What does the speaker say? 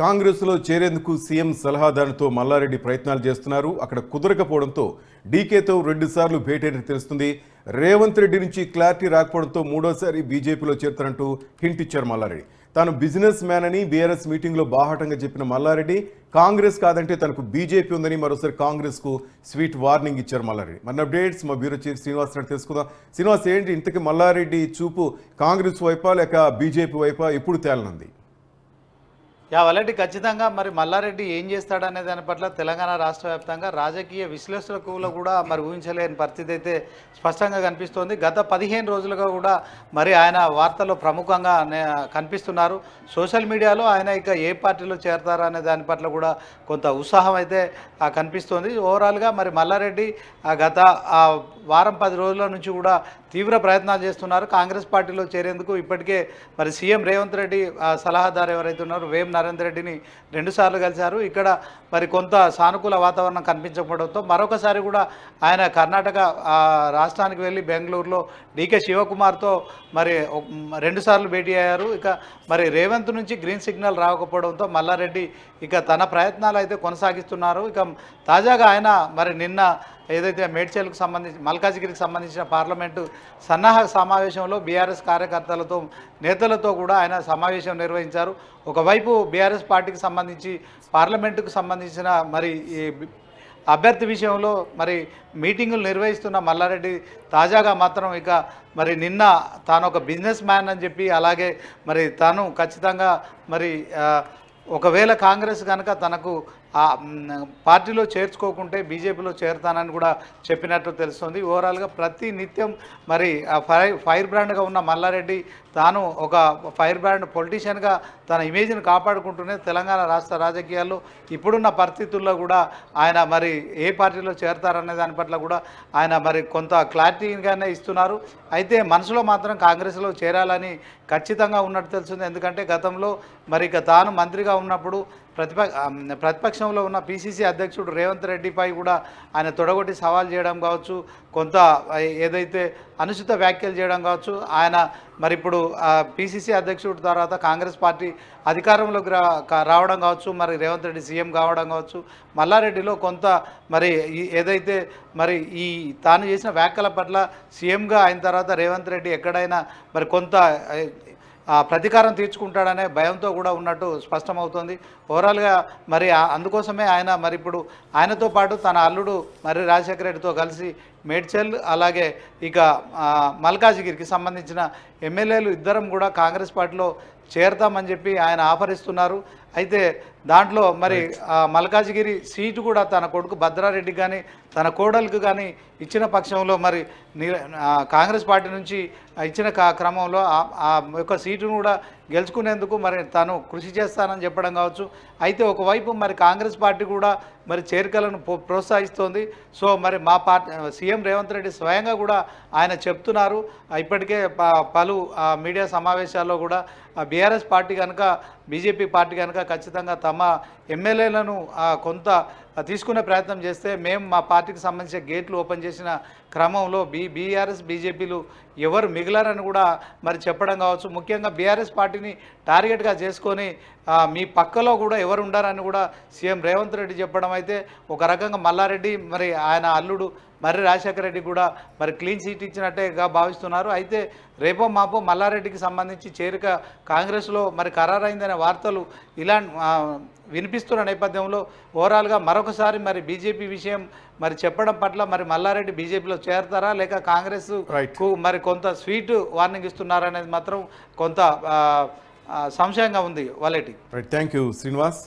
కాంగ్రెస్లో చేరేందుకు సీఎం సలహాదారుతో మల్లారెడ్డి ప్రయత్నాలు చేస్తున్నారు అక్కడ కుదరకపోవడంతో డీకేతో రెండుసార్లు భేటైనట్టు తెలుస్తుంది రేవంత్ రెడ్డి నుంచి క్లారిటీ రాకపోవడంతో మూడోసారి బీజేపీలో చేరుతారంటూ హింట్ ఇచ్చారు మల్లారెడ్డి తాను బిజినెస్ మ్యాన్ అని బీఆర్ఎస్ మీటింగ్లో బాహాటంగా చెప్పిన మల్లారెడ్డి కాంగ్రెస్ కాదంటే తనకు బీజేపీ ఉందని మరోసారి కాంగ్రెస్కు స్వీట్ వార్నింగ్ ఇచ్చారు మల్లారెడ్డి మన అప్డేట్స్ మా బ్యూరో చీఫ్ శ్రీనివాస్ రెడ్డి తెలుసుకుందాం శ్రీనివాస్ ఏంటి ఇంతకీ మల్లారెడ్డి చూపు కాంగ్రెస్ వైపా లేక బీజేపీ వైపా ఎప్పుడు తేలనుంది యావలటి ఖచ్చితంగా మరి మల్లారెడ్డి ఏం చేస్తాడనే దాని పట్ల తెలంగాణ రాష్ట్ర వ్యాప్తంగా రాజకీయ విశ్లేషకులు కూడా మరి ఊహించలేని పరిస్థితి అయితే స్పష్టంగా కనిపిస్తోంది గత పదిహేను రోజులుగా కూడా మరి ఆయన వార్తల్లో ప్రముఖంగా కనిపిస్తున్నారు సోషల్ మీడియాలో ఆయన ఇక ఏ పార్టీలో చేరతారు అనే దాని పట్ల కూడా కొంత ఉత్సాహం అయితే కనిపిస్తోంది ఓవరాల్గా మరి మల్లారెడ్డి గత వారం పది రోజుల నుంచి కూడా తీవ్ర ప్రయత్నాలు చేస్తున్నారు కాంగ్రెస్ పార్టీలో చేరేందుకు ఇప్పటికే మరి సీఎం రేవంత్ రెడ్డి సలహాదారు ఎవరైతే ఉన్నారో వేమ్ నారాయణ రెడ్డిని రెండుసార్లు కలిశారు ఇక్కడ మరి కొంత సానుకూల వాతావరణం కనిపించకపోవడంతో మరొకసారి కూడా ఆయన కర్ణాటక రాష్ట్రానికి వెళ్ళి బెంగళూరులో డీకే శివకుమార్తో మరి రెండుసార్లు భేటీ అయ్యారు ఇక మరి రేవంత్ నుంచి గ్రీన్ సిగ్నల్ రాకపోవడంతో మల్లారెడ్డి ఇక తన ప్రయత్నాలు అయితే కొనసాగిస్తున్నారు ఇక తాజాగా ఆయన మరి నిన్న ఏదైతే మేడ్చల్కు సంబంధించి మల్కాజ్గిరికి సంబంధించిన పార్లమెంటు సన్నాహ సమావేశంలో బీఆర్ఎస్ కార్యకర్తలతో నేతలతో కూడా ఆయన సమావేశం నిర్వహించారు ఒకవైపు బీఆర్ఎస్ పార్టీకి సంబంధించి పార్లమెంటుకు సంబంధించిన మరి ఈ అభ్యర్థి విషయంలో మరి మీటింగులు నిర్వహిస్తున్న మల్లారెడ్డి తాజాగా మాత్రం ఇక మరి నిన్న తాను ఒక బిజినెస్ మ్యాన్ అని చెప్పి అలాగే మరి తాను ఖచ్చితంగా మరి ఒకవేళ కాంగ్రెస్ కనుక తనకు ఆ పార్టీలో చేర్చుకోకుంటే బీజేపీలో చేరుతానని కూడా చెప్పినట్లు తెలుస్తుంది ఓవరాల్గా ప్రతి నిత్యం మరి ఫైర్ ఫైర్ బ్రాండ్గా ఉన్న మల్లారెడ్డి తాను ఒక ఫైర్ బ్రాండ్ పొలిటీషియన్గా తన ఇమేజ్ని కాపాడుకుంటూనే తెలంగాణ రాష్ట్ర రాజకీయాల్లో ఇప్పుడున్న పరిస్థితుల్లో కూడా ఆయన మరి ఏ పార్టీలో చేరతారనే దాని పట్ల కూడా ఆయన మరి కొంత క్లారిటీగానే ఇస్తున్నారు అయితే మనసులో మాత్రం కాంగ్రెస్లో చేరాలని ఖచ్చితంగా ఉన్నట్టు తెలుస్తుంది ఎందుకంటే గతంలో మరి ఇక తాను మంత్రిగా ఉన్నప్పుడు ప్రతిపక్ష ప్రతిపక్షంలో ఉన్న పీసీసీ అధ్యక్షుడు రేవంత్ రెడ్డిపై కూడా ఆయన తొడగొట్టి సవాల్ చేయడం కావచ్చు కొంత ఏదైతే అనుచిత వ్యాఖ్యలు చేయడం కావచ్చు ఆయన మరి ఇప్పుడు పీసీసీ అధ్యక్షుడు తర్వాత కాంగ్రెస్ పార్టీ అధికారంలోకి రావడం కావచ్చు మరి రేవంత్ రెడ్డి సీఎం కావడం కావచ్చు మల్లారెడ్డిలో కొంత మరి ఏదైతే మరి ఈ తాను చేసిన వ్యాఖ్యల పట్ల సీఎంగా అయిన తర్వాత రేవంత్ రెడ్డి ఎక్కడైనా మరి కొంత ప్రతీకారం తీర్చుకుంటాడనే భయంతో కూడా ఉన్నట్టు స్పష్టమవుతోంది ఓవరాల్గా మరి అందుకోసమే ఆయన మరి ఇప్పుడు ఆయనతో పాటు తన అల్లుడు మరి రాజశేఖర రెడ్డితో కలిసి మేడ్చల్ అలాగే ఇక మల్కాజిగిరికి సంబంధించిన ఎమ్మెల్యేలు ఇద్దరం కూడా కాంగ్రెస్ పార్టీలో చేరతామని చెప్పి ఆయన ఆఫరిస్తున్నారు అయితే దాంట్లో మరి మల్కాజ్గిరి సీటు కూడా తన కొడుకు భద్రారెడ్డి కానీ తన కోడలకు కానీ ఇచ్చిన పక్షంలో మరి కాంగ్రెస్ పార్టీ నుంచి ఇచ్చిన క్రమంలో ఆ యొక్క సీటును కూడా గెలుచుకునేందుకు మరి తాను కృషి చేస్తానని చెప్పడం కావచ్చు అయితే ఒకవైపు మరి కాంగ్రెస్ పార్టీ కూడా మరి చేరికలను ప్రోత్సహిస్తోంది సో మరి మా పార్టీ సీఎం రేవంత్ రెడ్డి స్వయంగా కూడా ఆయన చెప్తున్నారు ఇప్పటికే పలు మీడియా సమావేశాల్లో కూడా బీఆర్ఎస్ పార్టీ కనుక బీజేపీ పార్టీ కనుక ఖచ్చితంగా తమ ఎమ్మెల్యేలను కొంత తీసుకునే ప్రయత్నం చేస్తే మేము మా పార్టీకి సంబంధించిన గేట్లు ఓపెన్ చేసిన క్రమంలో బీ బీఆర్ఎస్ బీజేపీలు ఎవరు మిగిలారని కూడా మరి చెప్పడం కావచ్చు ముఖ్యంగా బీఆర్ఎస్ పార్టీని టార్గెట్గా చేసుకొని మీ పక్కలో కూడా ఎవరు ఉండారని కూడా సీఎం రేవంత్ రెడ్డి చెప్పడం అయితే ఒక రకంగా మల్లారెడ్డి మరి ఆయన అల్లుడు మరి రాజశేఖర రెడ్డి కూడా మరి క్లీన్ సీట్ ఇచ్చినట్టేగా భావిస్తున్నారు అయితే రేపో మాపో మల్లారెడ్డికి సంబంధించి చేరిక కాంగ్రెస్లో మరి ఖరారైందనే వార్తలు ఇలా వినిపిస్తున్న నేపథ్యంలో ఓవరాల్గా మరొకసారి మరి బీజేపీ విషయం మరి చెప్పడం పట్ల మరి మల్లారెడ్డి బీజేపీలో చేరతారా లేక కాంగ్రెస్కు మరి కొంత స్వీట్ వార్నింగ్ ఇస్తున్నారనేది మాత్రం కొంత సంశయంగా ఉంది వాలెటీ థ్యాంక్ యూ శ్రీనివాస్